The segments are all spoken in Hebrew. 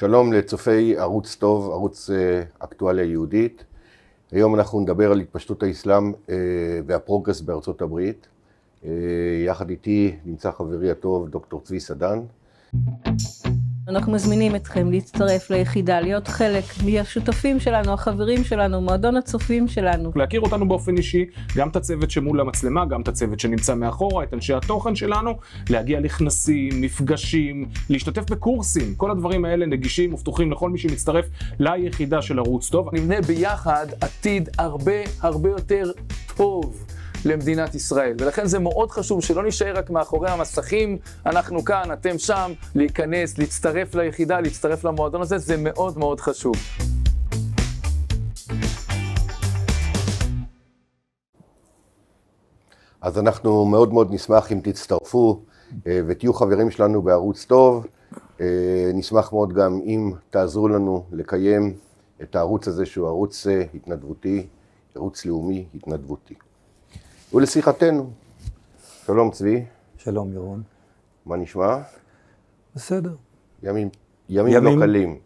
שלום לצופי ערוץ טוב, ערוץ אה, אקטואליה יהודית. היום אנחנו נדבר על התפשטות האסלאם אה, והפרוגרס בארצות הברית. אה, יחד איתי נמצא חברי הטוב דוקטור צבי סדן. אנחנו מזמינים אתכם להצטרף ליחידה, להיות חלק מהשותפים שלנו, החברים שלנו, מועדון הצופים שלנו. להכיר אותנו באופן אישי, גם את הצוות שמול המצלמה, גם את הצוות שנמצא מאחורה, את אנשי התוכן שלנו, להגיע לכנסים, מפגשים, להשתתף בקורסים, כל הדברים האלה נגישים ופתוחים לכל מי שמצטרף ליחידה של ערוץ טוב. נמנה ביחד עתיד הרבה הרבה יותר טוב. למדינת ישראל. ולכן זה מאוד חשוב שלא נישאר רק מאחורי המסכים, אנחנו כאן, אתם שם, להיכנס, להצטרף ליחידה, להצטרף למועדון הזה, זה מאוד מאוד חשוב. אז אנחנו מאוד מאוד נשמח אם תצטרפו אה, ותהיו חברים שלנו בערוץ טוב. אה, נשמח מאוד גם אם תעזרו לנו לקיים את הערוץ הזה שהוא ערוץ אה, התנדבותי, ערוץ לאומי התנדבותי. ולשיחתנו. שלום צבי. שלום ירון. מה נשמע? בסדר. ימים, ימים, לא ימים לא קלים.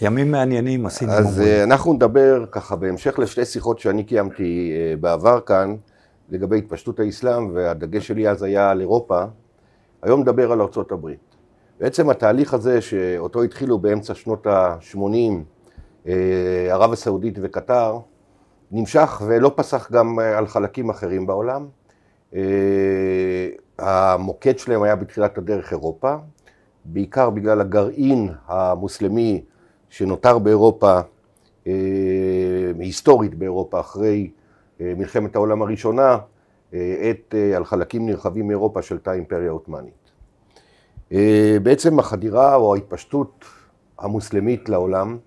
ימים מעניינים עשינו. אז מורים. אה, אנחנו נדבר ככה בהמשך לשתי שיחות שאני קיימתי אה, בעבר כאן לגבי התפשטות האסלאם והדגש שלי אז היה על אירופה. היום נדבר על ארצות הברית. בעצם התהליך הזה שאותו התחילו באמצע שנות ה-80 אה, ערב הסעודית וקטר נמשך ולא פסח גם אה, על חלקים אחרים בעולם. אה, המוקד שלהם היה בתחילת הדרך אירופה, בעיקר בגלל הגרעין המוסלמי שנותר באירופה, אה, היסטורית באירופה, אחרי מלחמת העולם הראשונה, את, על חלקים נרחבים מאירופה של תא האימפריה העות'מאנית. בעצם החדירה או ההתפשטות המוסלמית לעולם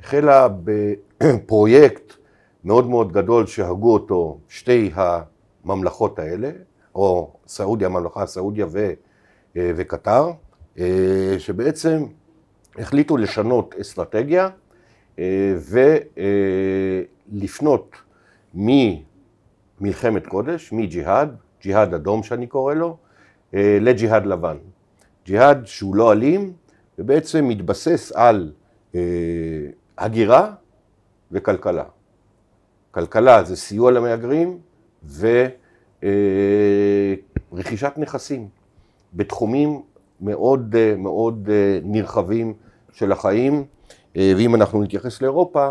החלה בפרויקט מאוד מאוד גדול שהרגו אותו שתי הממלכות האלה, או סעודיה, הממלכה הסעודיה ו, אה, וקטר, אה, שבעצם החליטו לשנות אסטרטגיה אה, ולפנות ממלחמת קודש, מג'יהאד, ג'יהאד אדום שאני קורא לו, לג'יהאד לבן. ג'יהאד שהוא לא אלים ובעצם מתבסס על הגירה וכלכלה. כלכלה זה סיוע למהגרים ורכישת אה, נכסים בתחומים מאוד אה, מאוד אה, נרחבים של החיים, ואם אנחנו נתייחס לאירופה,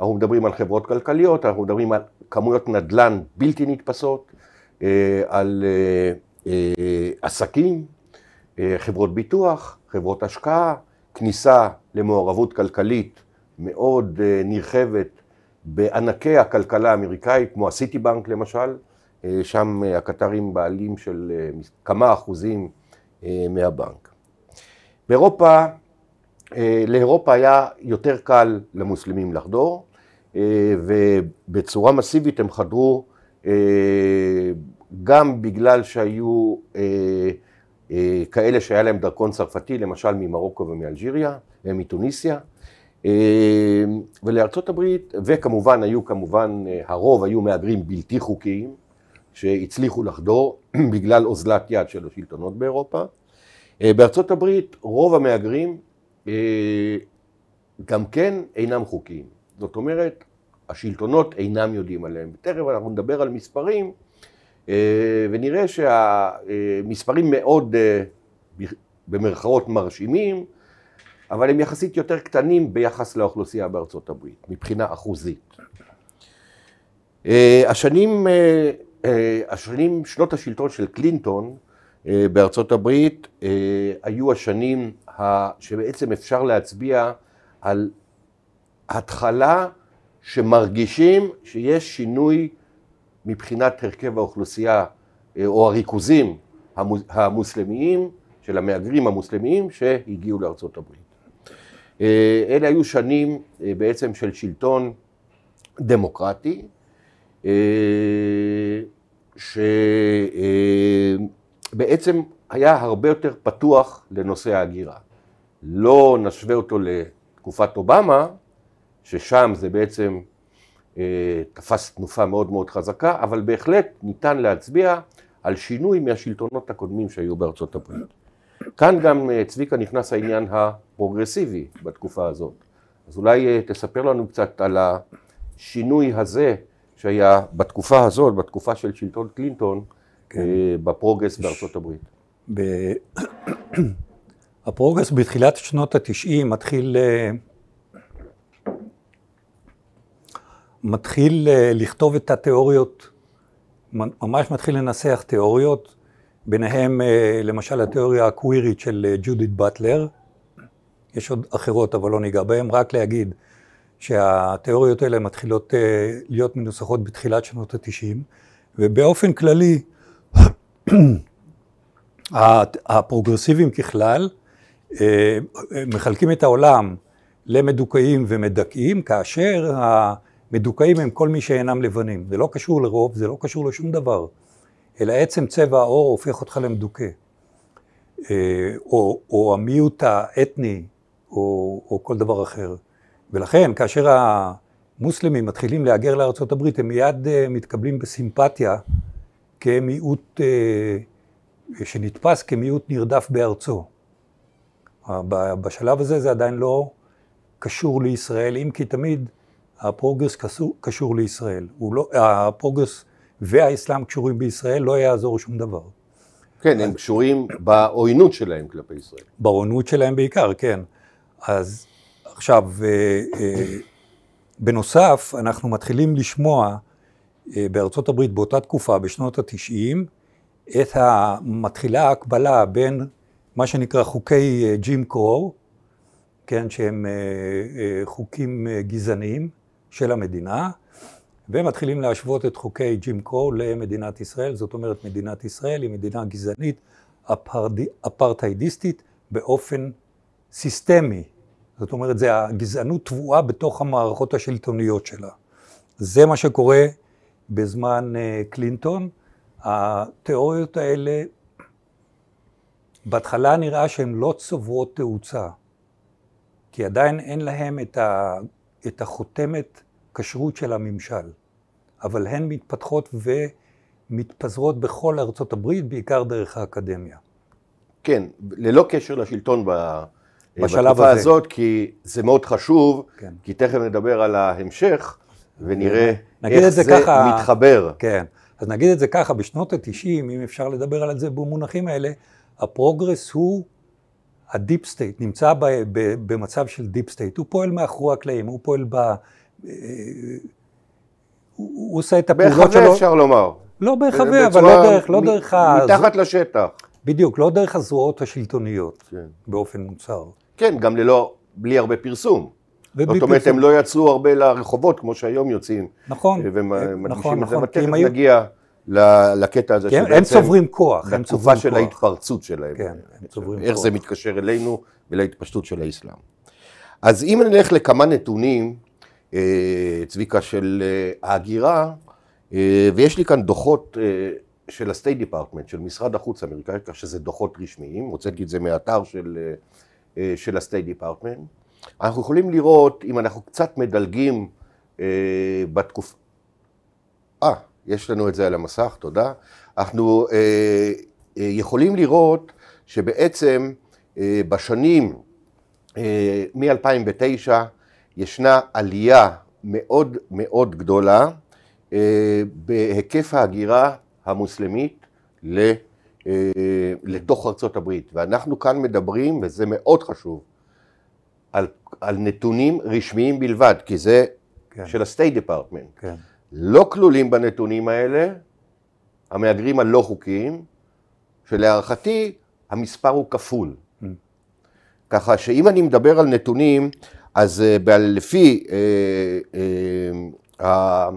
אנחנו מדברים על חברות כלכליות, אנחנו מדברים על כמויות נדל"ן בלתי נתפסות, על עסקים, חברות ביטוח, חברות השקעה, כניסה למעורבות כלכלית מאוד נרחבת בענקי הכלכלה האמריקאית, כמו הסיטי בנק למשל, אה, שם אה, הקטרים בעלים של אה, כמה אחוזים מהבנק. באירופה, לאירופה היה יותר קל למוסלמים לחדור, ובצורה מסיבית הם חדרו גם בגלל שהיו כאלה שהיה להם דרכון צרפתי, למשל ממרוקו ומאלג'יריה, ומתוניסיה. אמ, ולארצות הברית, וכמובן היו כמובן, אה, הרוב היו מהגרים בלתי חוקיים, שהצליחו לחדור בגלל אוזלת יד של השלטונות באירופה. אה, בארצות הברית רוב המהגרים אה, גם כן אינם חוקיים. זאת אומרת, השלטונות אינם יודעים עליהם. תכף אנחנו נדבר על מספרים, ונראה שהמספרים מאוד במרכאות מרשימים, אבל הם יחסית יותר קטנים ביחס לאוכלוסייה בארצות הברית, מבחינה אחוזית. אה, השנים, אה, אה, השנים, שנות השלטון של קלינטון בארצות הברית היו השנים שבעצם אפשר להצביע על התחלה שמרגישים שיש שינוי מבחינת הרכב האוכלוסייה או הריכוזים המוסלמיים של המהגרים המוסלמיים שהגיעו לארצות הברית. אה, אלה היו שנים אה, בעצם של שלטון דמוקרטי, אה, שבעצם היה הרבה יותר פתוח לנושא ההגירה. לא נשווה אותו לתקופת אובמה, ששם זה בעצם תפס תנופה מאוד מאוד חזקה, אבל בהחלט ניתן להצביע על שינוי מהשלטונות הקודמים שהיו בארצות הברית. כאן גם צביקה נכנס העניין ה... פרוגרסיבי בתקופה הזאת. אז אולי אה, תספר לנו קצת על השינוי הזה שהיה בתקופה הזאת, בתקופה של שלטון קלינטון, כן. אה, בפרוגרס בארצות הברית. ב... הפרוגרס בתחילת שנות התשעים מתחיל, אה, מתחיל לכתוב את התיאוריות, ממש מתחיל לנסח תיאוריות, ביניהם למשל התיאוריה הקווירית של ג'ודית באטלר, יש עוד אחרות, אבל לא ניגע בהן, רק להגיד שהתיאוריות האלה מתחילות אה, להיות מנוסחות בתחילת שנות התשעים, ובאופן כללי, הפרוגרסיבים ככלל אה, מחלקים את העולם למדוכאים ומדכאים, כאשר המדוכאים הם כל מי שאינם לבנים. זה לא קשור לרוב, זה לא קשור לשום דבר, אלא עצם צבע העור הופך אותך למדוכא. אה, או, או המיעוט האתני או, או כל דבר אחר. ולכן, כאשר המוסלמים מתחילים להגר לארצות הברית, הם מיד אה, מתקבלים בסימפתיה כמיעוט אה, שנתפס כמיעוט נרדף בארצו. בשלב הזה זה עדיין לא קשור לישראל, אם כי תמיד הפרוגרס קשור, קשור לישראל. לא, הפרוגרס והאסלאם קשורים בישראל, לא יעזור שום דבר. כן, הם קשורים בעוינות שלהם כלפי ישראל. בעוינות שלהם בעיקר, כן. אז עכשיו, אה, אה, בנוסף, אנחנו מתחילים לשמוע אה, בארצות הברית באותה תקופה, בשנות התשעים, את המתחילה ההקבלה בין מה שנקרא חוקי ג'ים קרור, כן, שהם חוקים גזעניים של המדינה, ומתחילים להשוות את חוקי ג'ים קרור למדינת ישראל, זאת אומרת מדינת ישראל היא מדינה גזענית אפרטהיידיסטית באופן סיסטמי, זאת אומרת, זה הגזענות טבועה בתוך המערכות השלטוניות שלה. זה מה שקורה בזמן אה, קלינטון. התיאוריות האלה, בהתחלה נראה שהן לא צוברות תאוצה, כי עדיין אין להן את, ה, את החותמת כשרות של הממשל, אבל הן מתפתחות ומתפזרות בכל ארצות הברית, בעיקר דרך האקדמיה. כן, ללא קשר לשלטון ב... בה... אה, בשלב הזה. הזאת, כי זה מאוד חשוב, כן. כי תכף נדבר על ההמשך, ונראה איך זה זה ככה, מתחבר. כן, אז נגיד את זה ככה, בשנות ה-90, אם אפשר לדבר על זה במונחים האלה, הפרוגרס הוא הדיפ סטייט, נמצא ב, ב, במצב של דיפ סטייט, הוא פועל מאחורי הקלעים, הוא פועל ב... אה, הוא, הוא עושה את הפעולות שלו. בהיחווה אפשר לומר. לא בהיחווה, אבל לא דרך, לא דרך מ, ה... מתחת לשטח. בדיוק, לא דרך הזרועות השלטוניות, כן. באופן מוצהר. כן, גם ללא, בלי הרבה פרסום. זאת אומרת, הם לא יצאו הרבה לרחובות, כמו שהיום יוצאים. נכון, נכון, נכון. ומדגישים אה, את זה, ותכף נכון, נכון, נגיע לקטע הזה כן, שבעצם... הם צוברים כוח, הם צוברים כוח. לתקופה של ההתפרצות שלהם. כן, הם צוברים כוח. איך זה מתקשר אלינו ולהתפשטות של האסלאם. אז אם נלך לכמה נתונים, אה, צביקה, של ההגירה, ויש לי כאן דוחות של ה-State Department, של משרד החוץ האמריקאי, כך שזה דוחות רשמיים, הוצאתי את זה מאתר של אה, של ה-State Department. אנחנו יכולים לראות, אם אנחנו קצת מדלגים אה, בתקופה... אה, יש לנו את זה על המסך, תודה. אנחנו אה, יכולים לראות שבעצם בשנים מ-2009 ישנה עלייה מאוד מאוד גדולה בהיקף ההגירה המוסלמית ל... אה, לתוך ארצות הברית. ואנחנו כאן מדברים, וזה מאוד חשוב, על, על נתונים רשמיים בלבד, כי זה כן. של ה-State Department. כן. לא כלולים בנתונים האלה המהגרים הלא חוקיים, שלהערכתי המספר הוא כפול. Mm. ככה שאם אני מדבר על נתונים, אז אה, לפי ה-CIA אה,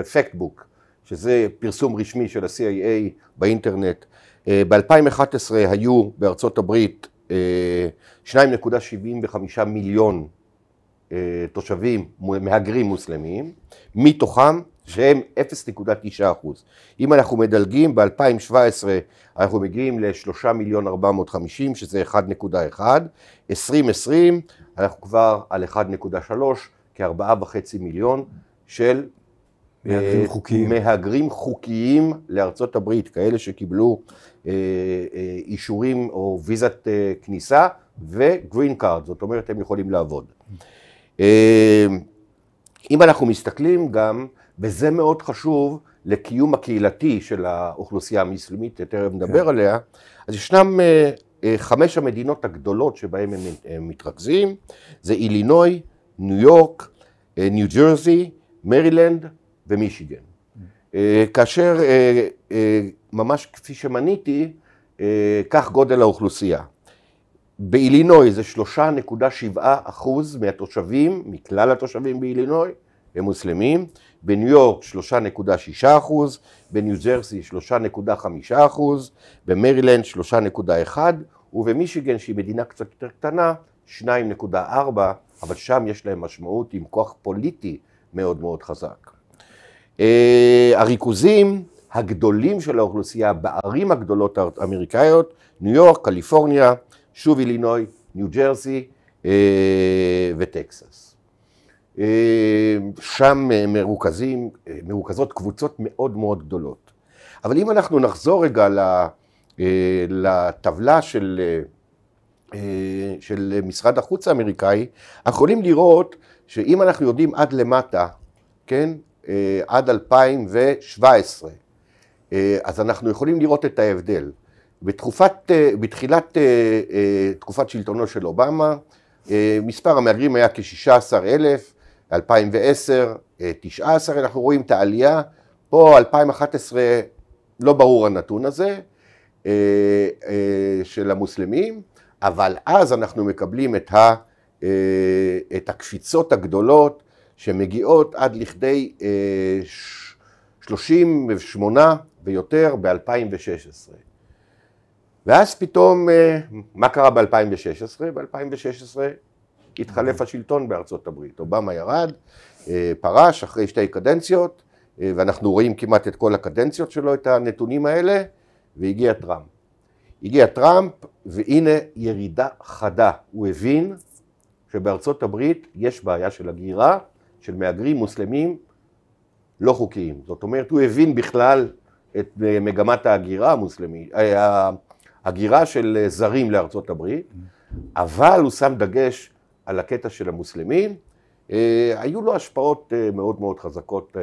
Factbook, שזה פרסום רשמי של ה-CIA באינטרנט. אה, ב-2011 היו בארצות הברית 2.75 אה, מיליון אה, תושבים מהגרים מוסלמים, מתוכם שהם 0.9 אחוז. אם אנחנו מדלגים, ב-2017 אנחנו מגיעים ל-3 מיליון 450, שזה 1.1, 2020 אנחנו כבר על 1.3, כ-4.5 מיליון של מהגרים אה, חוקיים. מהגרים חוקיים לארצות הברית, כאלה שקיבלו אה, אה, אישורים או ויזת כניסה וגרין קארד, זאת אומרת הם יכולים לעבוד. אם אנחנו מסתכלים גם, וזה מאוד חשוב לקיום הקהילתי של האוכלוסייה המוסלמית, תכף נדבר כן. עליה, אז ישנם חמש המדינות הגדולות שבהן הם מתרכזים, זה אילינוי, ניו יורק, ניו ג'רזי, מרילנד, ומישיגן. אה, כאשר אה, אה, ממש כפי שמניתי, כך גודל האוכלוסייה. באילינוי זה 3.7 אחוז מהתושבים, מכלל התושבים באילינוי, הם מוסלמים, בניו יורק 3.6 אחוז, בניו ג'רסי 3.5 אחוז, במרילנד 3.1 ובמישיגן שהיא מדינה קצת יותר קטנה 2.4 אבל שם יש להם משמעות עם כוח פוליטי מאוד מאוד חזק. אה, הריכוזים הגדולים של האוכלוסייה בערים הגדולות האמריקאיות, ניו יורק, קליפורניה, שוב אילינוי, ניו ג'רסי אה, וטקסס. אה, שם מרוכזים, מרוכזות קבוצות מאוד מאוד גדולות. אבל אם אנחנו נחזור רגע לטבלה של, של משרד החוץ האמריקאי, אנחנו יכולים לראות שאם אנחנו יודעים עד למטה, כן, אה, עד 2017. אה, אז אנחנו יכולים לראות את ההבדל. בתקופת, אה, בתחילת תקופת שלטונו של אובמה, מספר המהגרים היה כ 16000 אלף, 2010, 19, אנחנו רואים את העלייה, פה 2011 לא ברור הנתון הזה של המוסלמים, אבל אז אנחנו מקבלים את, ה, את הקפיצות הגדולות שמגיעות עד לכדי אה, 38 ויותר ב-2016. ואז פתאום, אה, מה קרה ב-2016? ב-2016 התחלף השלטון בארצות הברית. אובמה ירד, אה, פרש אחרי שתי קדנציות, אה, ואנחנו רואים כמעט את כל הקדנציות שלו, את הנתונים האלה, והגיע טראמפ. הגיע טראמפ, והנה ירידה חדה. הוא הבין שבארצות הברית יש בעיה של הגירה, של מהגרים מוסלמים לא חוקיים. זאת אומרת, הוא הבין בכלל את אה, מגמת ההגירה המוסלמית, אה, ההגירה של אה, זרים לארצות הברית, אבל הוא שם דגש על הקטע של המוסלמים. היו לו השפעות מאוד מאוד חזקות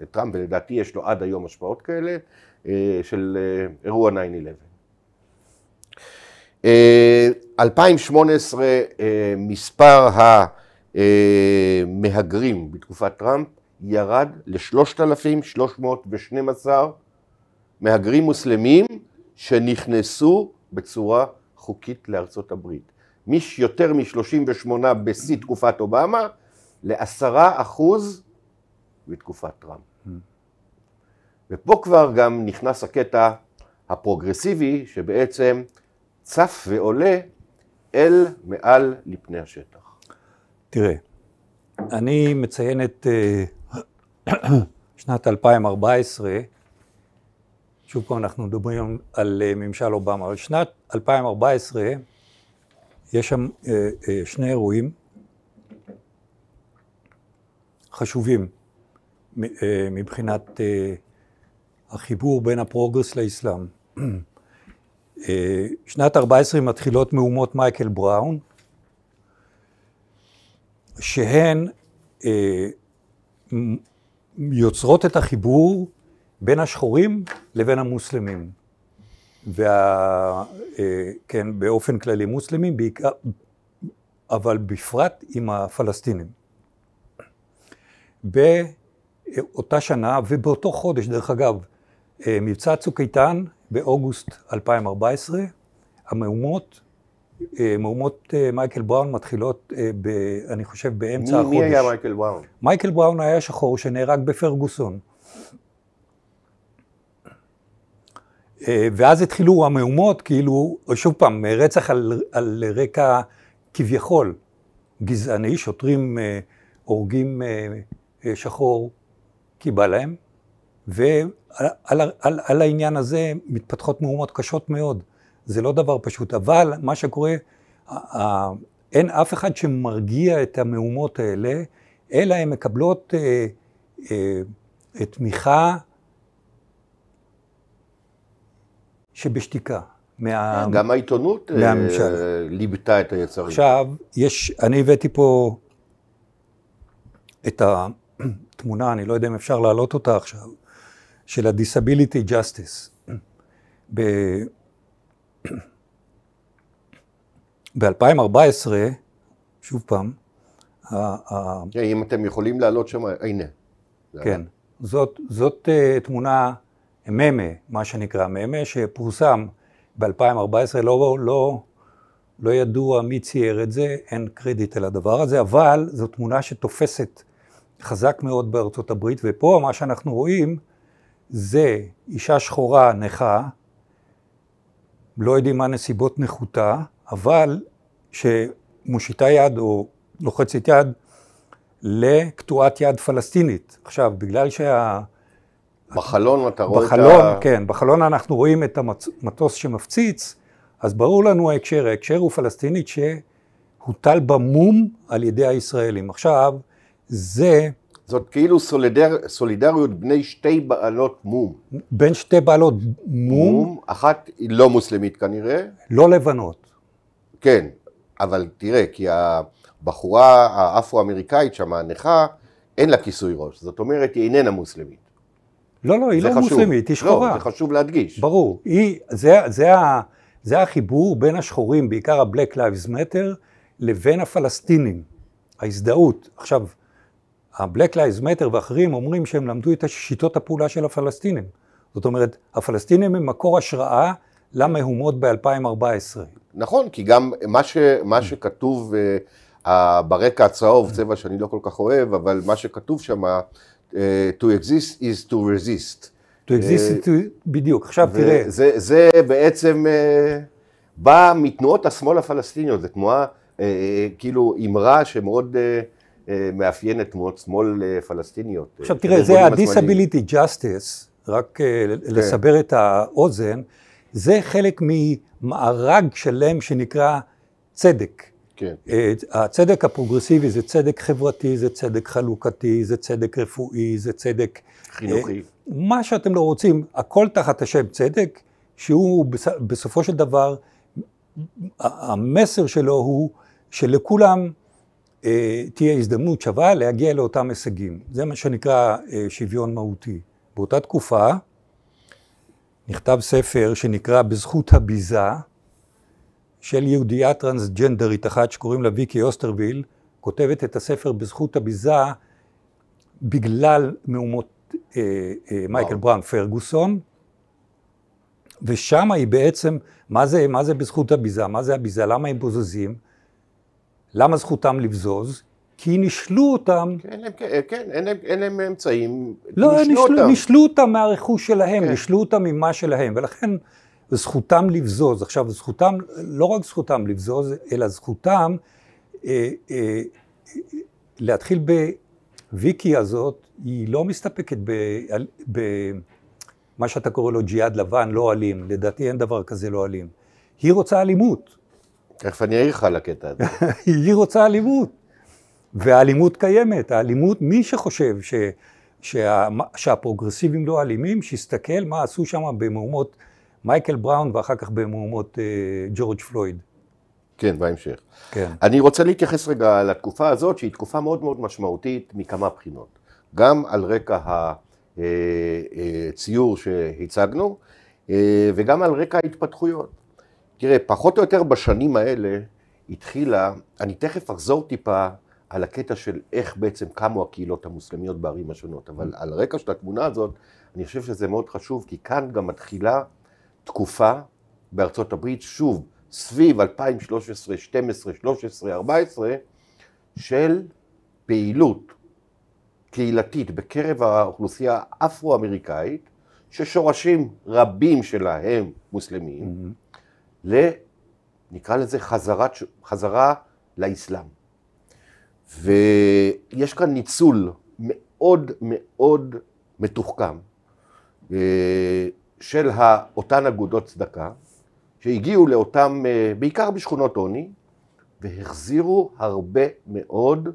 לטראמפ, ולדעתי יש לו עד היום השפעות כאלה, של אירוע 9-11. 2018 מספר ה... אה, מהגרים בתקופת טראמפ ירד ל-3,312 מהגרים מוסלמים שנכנסו בצורה חוקית לארצות הברית. מיש יותר מ-38 בשיא תקופת אובמה, ל-10 בתקופת טראמפ. ופה כבר גם נכנס הקטע הפרוגרסיבי, שבעצם צף ועולה אל מעל לפני השטח. תראה, אני מציין את אה, שנת 2014, שוב פעם אנחנו מדברים על אה, ממשל אובמה, אבל שנת 2014 יש שם אה, שני אירועים חשובים מבחינת החיבור בין הפרוגרס לאסלאם. שנת 14 מתחילות מהומות מייקל בראון, שהן אה, יוצרות את החיבור בין השחורים לבין המוסלמים. וה... אה, כן, באופן כללי מוסלמים, בעיקר, אבל בפרט עם הפלסטינים. באותה שנה ובאותו חודש, דרך אגב, אה, מבצע צוק איתן באוגוסט 2014, המהומות אה, מהומות אה, מייקל בראון מתחילות, אה, ב, אני חושב, באמצע מי, החודש. מי היה מייקל בראון? מייקל בראון היה שחור שנהרג בפרגוסון. ואז התחילו המהומות, כאילו, שוב פעם, רצח על, על רקע כביכול גזעני, שוטרים הורגים שחור כי בא להם, ועל על, על, על העניין הזה מתפתחות מהומות קשות מאוד. זה לא דבר פשוט, אבל מה שקורה, אין אף אחד שמרגיע את המהומות האלה, אלא הן מקבלות אה, אה, תמיכה שבשתיקה. מה... גם העיתונות אה, מהממשל. ליבתה את היצרים. עכשיו, יש, אני הבאתי פה את התמונה, אני לא יודע אם אפשר להעלות אותה עכשיו, של ה-disability justice. ב-2014, שוב פעם, כן, אם אתם יכולים לעלות שם, הנה. כן, זאת, זאת אה, תמונה ממה, מה שנקרא ממה, שפורסם ב-2014, לא, לא, לא ידוע מי צייר את זה, אין קרדיט על הדבר הזה, אבל זו תמונה שתופסת חזק מאוד בארצות הברית, ופה מה שאנחנו רואים זה אישה שחורה נכה, לא יודעים מה נסיבות נחותה, אבל שמושיטה יד או לוחצת יד לקטועת יד פלסטינית. עכשיו, בגלל שה... בחלון אתה רואה את ה... בחלון, כן, בחלון אנחנו רואים את המטוס שמפציץ, אז ברור לנו ההקשר, ההקשר הוא פלסטינית שהוטל במום על ידי הישראלים. עכשיו, זה זאת כאילו סולידר, סולידריות בני שתי בעלות מום. בין שתי בעלות מום? מום, אחת היא לא מוסלמית כנראה. לא לבנות. כן, אבל תראה, כי הבחורה האפרו-אמריקאית שם, הנכה, אין לה כיסוי ראש. זאת אומרת, היא איננה מוסלמית. לא, לא, היא לא חשוב. מוסלמית, היא שחורה. לא, זה חשוב להדגיש. ברור. היא, זה, זה, זה, זה החיבור בין השחורים, בעיקר ה-Black Lives Matter, לבין הפלסטינים. ההזדהות. עכשיו, ה-Black Lives Matter ואחרים אומרים שהם למדו את שיטות הפעולה של הפלסטינים. זאת אומרת, הפלסטינים הם מקור השראה למהומות ב-2014. נכון, כי גם מה, ש, מה שכתוב uh, ברקע הצהוב, צבע שאני לא כל כך אוהב, אבל מה שכתוב שם, uh, to exist is to resist. to exist, uh, to... בדיוק, עכשיו תראה. זה, זה בעצם uh, בא מתנועות השמאל הפלסטיניות, זו תנועה uh, כאילו אמרה שמאוד... Uh, אה, מאפיין את תנועות שמאל אה, פלסטיניות. עכשיו אה, תראה, זה ה-disability justice, רק כן. לסבר את האוזן, זה חלק ממארג שלם שנקרא צדק. כן. הצדק הפרוגרסיבי זה צדק חברתי, זה צדק חלוקתי, זה צדק רפואי, זה צדק... חינוכי. מה שאתם לא רוצים, הכל תחת השם צדק, שהוא בסופו של דבר, המסר שלו הוא שלכולם אה, תהיה הזדמנות שווה להגיע לאותם הישגים. זה מה שנקרא אה, שוויון מהותי. באותה תקופה נכתב ספר שנקרא בזכות הביזה של יהודייה טרנסג'נדרית אחת שקוראים לה ויקי אוסטרוויל, כותבת את הספר בזכות הביזה בגלל מהומות אה, אה, מייקל wow. בראון פרגוסון, ושם היא בעצם, מה זה, מה זה בזכות הביזה? מה זה הביזה? למה הם בוזזים? למה זכותם לבזוז? כי נשלו אותם. כן, כן, אה, כן, אין, להם, אין להם אמצעים. לא, נשלו אותם. נישלו אותם מהרכוש שלהם, כן. נישלו אותם ממה שלהם, ולכן זכותם לבזוז. עכשיו, זכותם, לא רק זכותם לבזוז, אלא זכותם אה, אה, להתחיל בוויקי הזאת, היא לא מסתפקת במה שאתה קורא לו ג'יהאד לבן, לא אלים. לדעתי אין דבר כזה לא אלים. היא רוצה אלימות. תכף אני אעיר לך על הקטע הזה. היא רוצה אלימות, והאלימות קיימת. האלימות, מי שחושב ש, שה, שהפרוגרסיבים לא אלימים, שיסתכל מה עשו שם במהומות מייקל בראון ואחר כך במהומות אה, ג'ורג' פלויד. כן, בהמשך. כן. אני רוצה להתייחס רגע לתקופה הזאת, שהיא תקופה מאוד מאוד משמעותית מכמה בחינות. גם על רקע הציור אה, אה, שהצגנו, אה, וגם על רקע ההתפתחויות. תראה, פחות או יותר בשנים האלה התחילה, אני תכף אחזור טיפה על הקטע של איך בעצם קמו הקהילות המוסלמיות בערים השונות, אבל mm. על רקע של התמונה הזאת, אני חושב שזה מאוד חשוב, כי כאן גם מתחילה תקופה בארצות הברית, שוב, סביב 2013, 12, 13, 14, של פעילות קהילתית בקרב האוכלוסייה האפרו-אמריקאית, ששורשים רבים שלה הם מוסלמים, mm-hmm. ל... נקרא לזה חזרת, חזרה לאסלאם. ויש כאן ניצול מאוד מאוד מתוחכם אה, של אותן אגודות צדקה שהגיעו לאותם, אה, בעיקר בשכונות עוני, והחזירו הרבה מאוד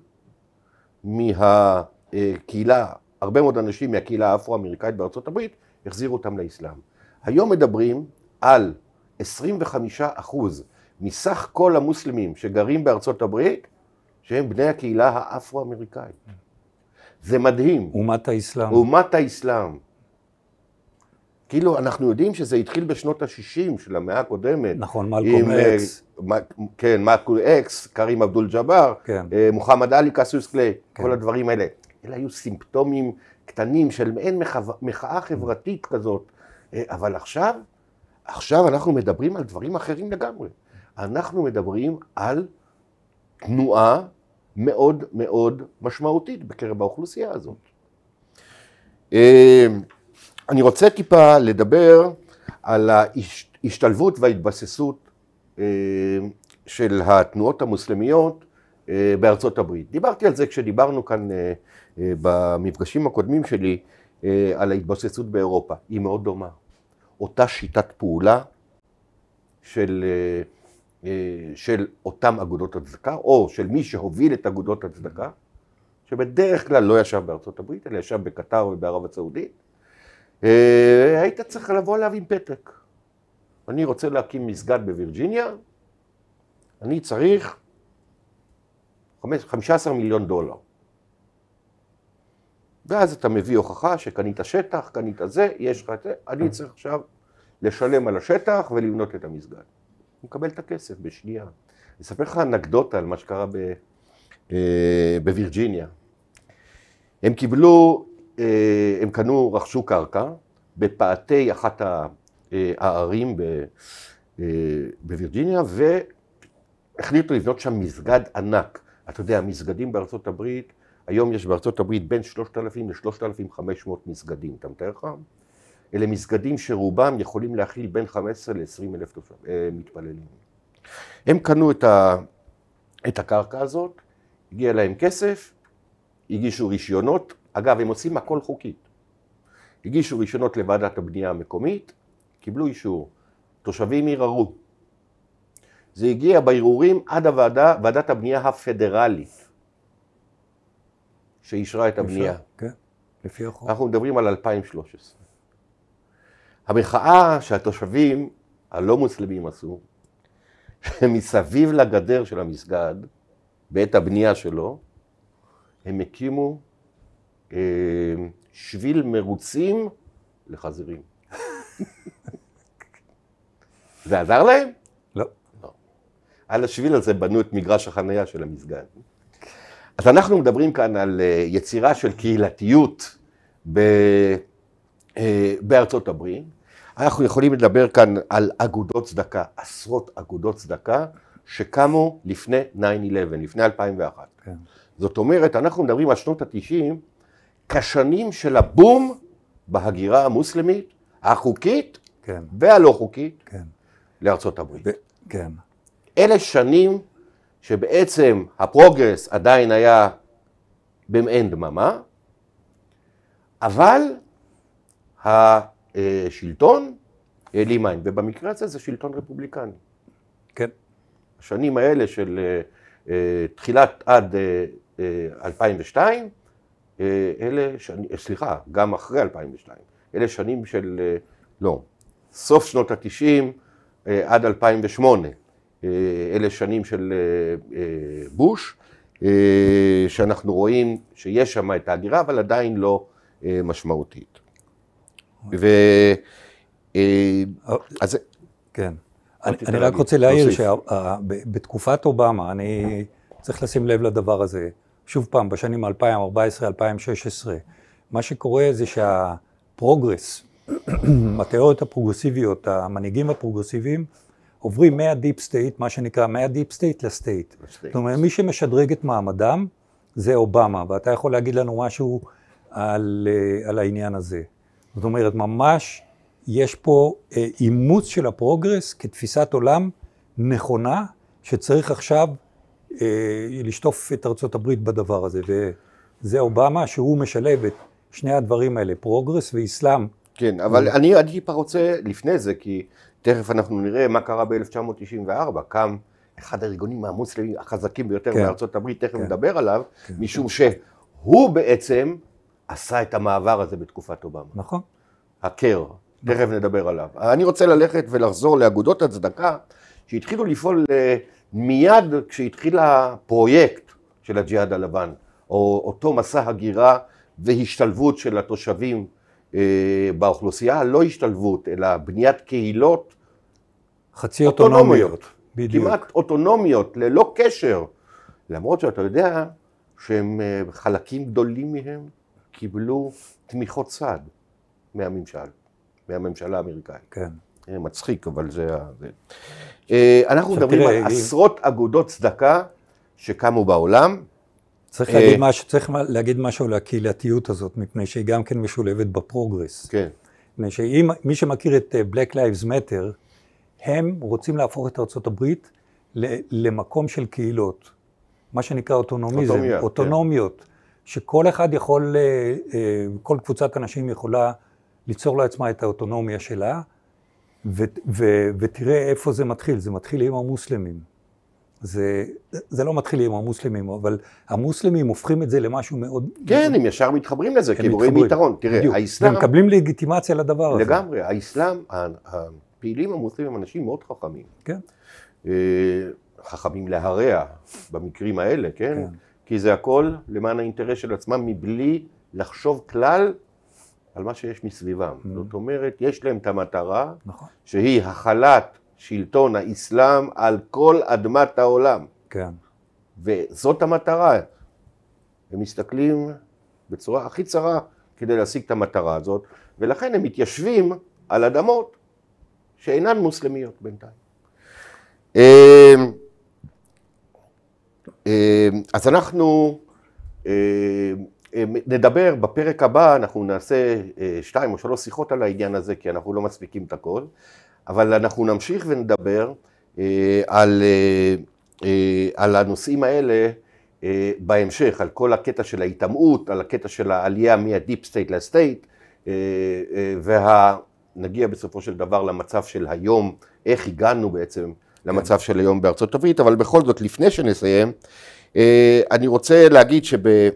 מהקהילה, אה, הרבה מאוד אנשים מהקהילה האפרו-אמריקאית בארצות הברית, החזירו אותם לאסלאם. היום מדברים על 25 אחוז מסך כל המוסלמים שגרים בארצות הברית, שהם בני הקהילה האפרו-אמריקאית. זה מדהים. אומת האסלאם. אומת האסלאם. כאילו, אנחנו יודעים שזה התחיל בשנות ה-60 של המאה הקודמת. נכון, מלקום אה, אקס. כן, מלקום אקס, קרים אבדול ג'אבר, כן. אה, מוחמד עלי, קסיוס קליי, כן. כל הדברים האלה. אלה היו סימפטומים קטנים של מעין מחאה חברתית כזאת. אה, אבל עכשיו עכשיו אנחנו מדברים על דברים אחרים לגמרי. אנחנו מדברים על תנועה מאוד מאוד משמעותית בקרב האוכלוסייה הזאת. אה, אני רוצה טיפה לדבר על ההשתלבות וההתבססות אה, של התנועות המוסלמיות אה, בארצות הברית. דיברתי על זה כשדיברנו כאן במפגשים הקודמים שלי על ההתבססות באירופה. היא מאוד דומה. אותה שיטת פעולה של, אה, אה, של אותם אגודות הצדקה, או של מי שהוביל את אגודות הצדקה, שבדרך כלל לא ישב בארצות הברית, אלא ישב בקטר ובערב הסעודית, אה, היית צריך לבוא אליו עם פתק. אני רוצה להקים מסגד בווירג'יניה, אני צריך 15 מיליון דולר. ואז אתה מביא הוכחה שקנית שטח, קנית זה, יש לך את זה, אני צריך עכשיו לשלם על השטח ולבנות את המסגד. הוא מקבל את הכסף בשנייה. אני אספר לך אנקדוטה על מה שקרה ב, אה, בווירג'יניה. הם קיבלו, אה, הם קנו, רכשו קרקע בפאתי אחת אה, הערים ב, אה, בווירג'יניה, והחליטו לבנות שם מסגד ענק. אתה יודע, המסגדים בארצות הברית היום יש בארצות הברית בין 3,000 ל-3,500 מסגדים, אתה מתאר לך? אלה מסגדים שרובם יכולים להכיל בין 15 ל-20 אלף אה, מתפללים. הם קנו את, ה, את הקרקע הזאת, הגיע להם כסף, הגישו רישיונות, אגב, הם עושים הכל חוקית. הגישו רישיונות לוועדת הבנייה המקומית, קיבלו אישור, תושבים ערערו. זה הגיע בערעורים עד הוועדה, ועדת הבנייה הפדרלית. שאישרה את הבנייה. כן, לפי החוק. אנחנו מדברים על 2013. המחאה שהתושבים הלא מוסלמים עשו, שמסביב לגדר של המסגד, בעת הבנייה שלו, הם הקימו אה, שביל מרוצים לחזירים. זה עזר להם? לא. לא. על השביל הזה בנו את מגרש החנייה של המסגד. אז אנחנו מדברים כאן על אה, יצירה של קהילתיות ב, אה, בארצות הברית. אנחנו יכולים לדבר כאן על אגודות צדקה, עשרות אגודות צדקה שקמו לפני 9-11, לפני 2001. כן. זאת אומרת, אנחנו מדברים על שנות התשעים כשנים של הבום בהגירה המוסלמית, החוקית כן. והלא חוקית כן. לארצות הברית. ב- כן. אלה שנים שבעצם הפרוגרס עדיין היה במעין דממה, אבל השלטון העלים עין, ובמקרה הזה זה שלטון רפובליקני. כן. השנים האלה של אה, אה, תחילת עד 2002, אה, אלה סליחה, גם אחרי 2002, אלה שנים של, לא, סוף שנות התשעים עד 2008. אה, אלה שנים של אה, אה, בוש, שאנחנו רואים שיש שם את ההגירה, אבל עדיין לא משמעותית. אוקיי. ו... אז... כן. אני, אני רק רוצה להעיר שבתקופת אובמה, אני צריך לשים לב לדבר הזה, שוב פעם, בשנים 2014-2016, מה שקורה זה שהפרוגרס, התיאוריות הפרוגרסיביות, המנהיגים הפרוגרסיביים, עוברים מהדיפ סטייט, מה שנקרא, מהדיפ סטייט לסטייט. זאת אומרת, מי שמשדרג את מעמדם זה אובמה, ואתה יכול להגיד לנו משהו על, אה, על העניין הזה. זאת אומרת, ממש יש פה אה, אימוץ של הפרוגרס כתפיסת עולם נכונה, שצריך עכשיו אה, לשטוף את ארצות הברית בדבר הזה. וזה אובמה שהוא משלב את שני הדברים האלה, פרוגרס ואיסלאם. כן, אבל אני, אני טיפה רוצה לפני זה, כי תכף אנחנו נראה מה קרה ב-1994, קם אחד הארגונים המוסלמים החזקים ביותר כן. בארצות הברית, תכף כן. נדבר עליו, כן, כן. משום שהוא בעצם עשה את המעבר הזה בתקופת אובמה. נכון. הקר, נכון. תכף נדבר עליו. אני רוצה ללכת ולחזור לאגודות הצדקה שהתחילו לפעול אה, מיד כשהתחיל הפרויקט של הג'יהאד הלבן, או אותו מסע הגירה והשתלבות של התושבים אה, באוכלוסייה, לא השתלבות, אלא בניית קהילות חצי אוטונומיות, אוטונומיות בדיוק. כמעט אוטונומיות, ללא קשר, למרות שאתה יודע שהם אה, חלקים גדולים מהם קיבלו תמיכות צד מהממשל, מהממשלה האמריקאית. כן. אה, מצחיק, אבל זה... אנחנו מדברים על עשרות אגודות צדקה שקמו בעולם, צריך אה, להגיד משהו, צריך להגיד משהו על הקהילתיות הזאת, מפני שהיא גם כן משולבת בפרוגרס. כן. מפני שאם מי שמכיר את אה, Black Lives Matter, הם רוצים להפוך את ארה"ב למקום של קהילות, מה שנקרא אוטונומיזם, אוטומיה, כן. אוטונומיות, כן. שכל אחד יכול, אה, כל קבוצת אנשים יכולה ליצור לעצמה את האוטונומיה שלה, ו, ו, ותראה איפה זה מתחיל, זה מתחיל עם המוסלמים. זה, זה לא מתחיל עם המוסלמים, אבל המוסלמים הופכים את זה למשהו מאוד... כן, מאוד... הם ישר מתחברים לזה, כי הם רואים יתרון. תראה, בדיוק. האסלאם... הם מקבלים לגיטימציה לדבר לגמרי, הזה. לגמרי, האסלאם, הפעילים המוסלמים הם אנשים מאוד חכמים. כן. אה, חכמים להרע במקרים האלה, כן? כן? כי זה הכל למען האינטרס של עצמם, מבלי לחשוב כלל על מה שיש מסביבם. Mm-hmm. זאת אומרת, יש להם את המטרה, נכון. שהיא החלת... שלטון האסלאם על כל אדמת העולם. כן. וזאת המטרה. הם מסתכלים בצורה הכי צרה כדי להשיג את המטרה הזאת, ולכן הם מתיישבים על אדמות שאינן מוסלמיות בינתיים. אמ, אמ, אז אנחנו אמ, נדבר בפרק הבא, אנחנו נעשה אה, שתיים או שלוש שיחות על העניין הזה, כי אנחנו לא מספיקים את הכל, אבל אנחנו נמשיך ונדבר אה, על, אה, אה, על הנושאים האלה אה, בהמשך, על כל הקטע של ההיטמעות, על הקטע של העלייה מהדיפ סטייט לסטייט, אה, אה, ונגיע בסופו של דבר למצב של היום, איך הגענו בעצם למצב של היום בארצות הברית, אבל בכל זאת, לפני שנסיים, אה, אני רוצה להגיד שב...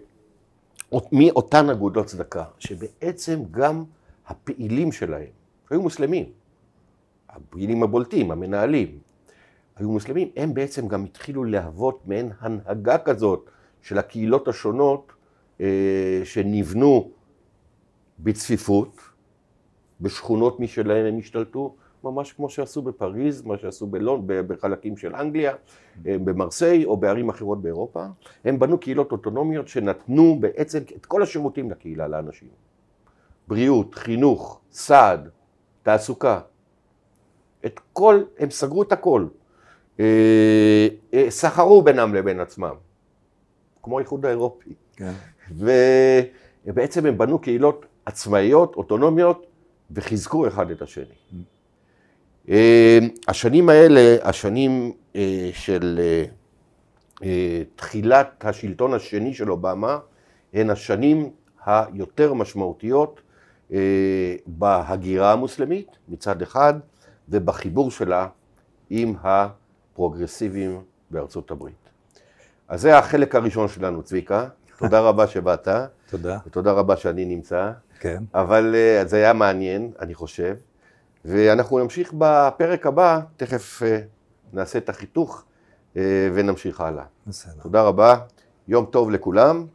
מאותן אגודות צדקה, שבעצם גם הפעילים שלהם, שהיו מוסלמים, הפעילים הבולטים, המנהלים, היו מוסלמים, הם בעצם גם התחילו להוות מעין הנהגה כזאת של הקהילות השונות אה, שנבנו בצפיפות, בשכונות משלהם הם השתלטו, ממש כמו שעשו בפריז, מה שעשו בלון, בחלקים של אנגליה, אה, במרסיי או בערים אחרות באירופה. הם בנו קהילות אוטונומיות שנתנו בעצם את כל השירותים לקהילה, לאנשים. בריאות, חינוך, סעד, תעסוקה, את כל, הם סגרו את הכל. אה, אה, סחרו בינם לבין עצמם, כמו האיחוד האירופי. כן. ובעצם הם בנו קהילות עצמאיות, אוטונומיות, וחיזקו אחד את השני. אה, השנים האלה, השנים של תחילת השלטון השני של אובמה, הן השנים היותר משמעותיות בהגירה המוסלמית מצד אחד, ובחיבור שלה עם הפרוגרסיבים בארצות הברית. אז זה החלק הראשון שלנו, צביקה. תודה רבה שבאת. תודה. ותודה רבה שאני נמצא. כן. אבל uh, זה היה מעניין, אני חושב. ואנחנו נמשיך בפרק הבא, תכף uh, נעשה את החיתוך uh, ונמשיך הלאה. בסדר. תודה רבה, יום טוב לכולם.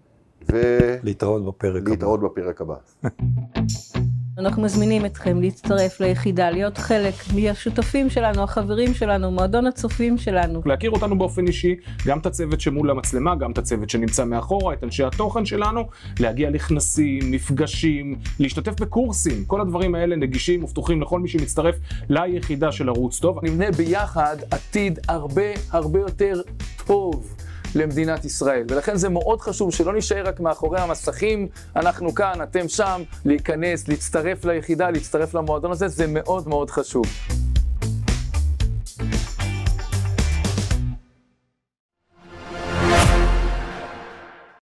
ו... להתראות בפרק להתראות הבא. להתראות בפרק הבא. אנחנו מזמינים אתכם להצטרף ליחידה, להיות חלק מהשותפים שלנו, החברים שלנו, מועדון הצופים שלנו. להכיר אותנו באופן אישי, גם את הצוות שמול המצלמה, גם את הצוות שנמצא מאחורה, את אנשי התוכן שלנו, להגיע לכנסים, מפגשים, להשתתף בקורסים. כל הדברים האלה נגישים ופתוחים לכל מי שמצטרף ליחידה של ערוץ טוב. נמנה ביחד עתיד הרבה הרבה יותר טוב. למדינת ישראל. ולכן זה מאוד חשוב שלא נישאר רק מאחורי המסכים, אנחנו כאן, אתם שם, להיכנס, להצטרף ליחידה, להצטרף למועדון הזה, זה מאוד מאוד חשוב.